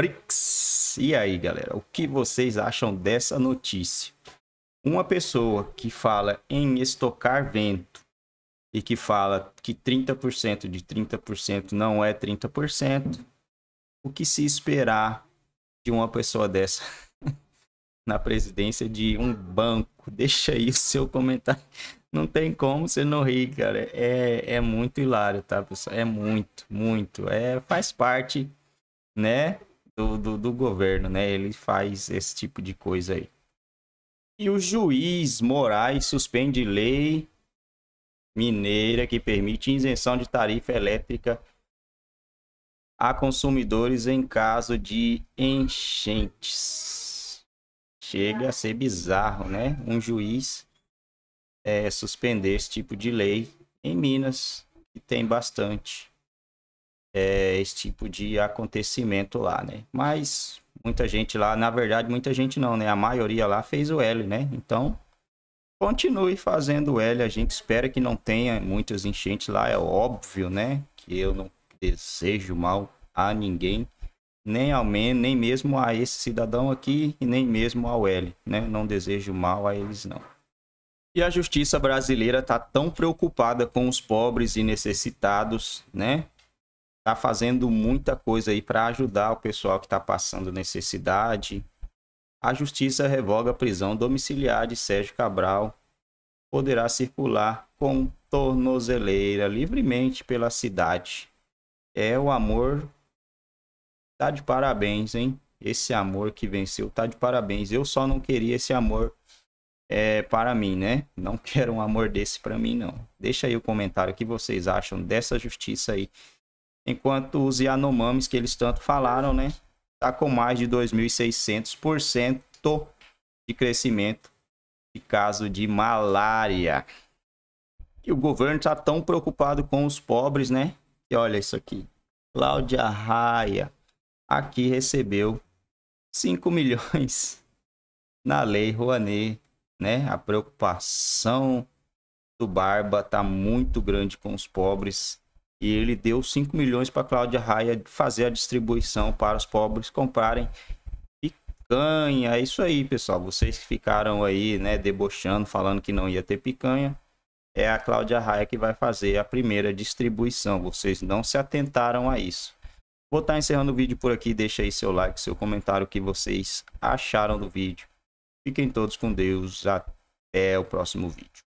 BRICS. E aí, galera, o que vocês acham dessa notícia? Uma pessoa que fala em estocar vento e que fala que 30% de 30% não é 30%, o que se esperar de uma pessoa dessa na presidência de um banco? Deixa aí o seu comentário. Não tem como você não rir, cara. É, é muito hilário, tá, pessoal? É muito, muito. É, faz parte, né? do, do, do governo, né? Ele faz esse tipo de coisa aí. E o juiz Moraes suspende lei mineira que permite isenção de tarifa elétrica a consumidores em caso de enchentes. Chega a ser bizarro, né? Um juiz é, suspender esse tipo de lei em Minas, que tem bastante é, esse tipo de acontecimento lá, né? Mas muita gente lá, na verdade, muita gente não, né? A maioria lá fez o L, né? Então, continue fazendo o L. A gente espera que não tenha muitas enchentes lá, é óbvio, né? Que eu não desejo mal a ninguém, nem ao menos, nem mesmo a esse cidadão aqui e nem mesmo ao L, né? Não desejo mal a eles não. E a justiça brasileira tá tão preocupada com os pobres e necessitados, né? tá fazendo muita coisa aí para ajudar o pessoal que está passando necessidade. A justiça revoga a prisão domiciliar de Sérgio Cabral. Poderá circular com tornozeleira livremente pela cidade. É o amor. Tá de parabéns, hein? Esse amor que venceu tá de parabéns. Eu só não queria esse amor é, para mim, né? Não quero um amor desse para mim, não. Deixa aí o comentário o que vocês acham dessa justiça aí enquanto os Yanomamis, que eles tanto falaram, né, está com mais de 2.600% de crescimento de caso de malária. E o governo está tão preocupado com os pobres, né? E olha isso aqui. Cláudia Raia aqui recebeu 5 milhões na Lei Rouanet, né? A preocupação do Barba tá muito grande com os pobres e ele deu 5 milhões para Cláudia Raia fazer a distribuição para os pobres comprarem picanha. É isso aí, pessoal. Vocês que ficaram aí, né, debochando, falando que não ia ter picanha, é a Cláudia Raia que vai fazer a primeira distribuição. Vocês não se atentaram a isso. Vou estar tá encerrando o vídeo por aqui. Deixa aí seu like, seu comentário, o que vocês acharam do vídeo. Fiquem todos com Deus. Até o próximo vídeo.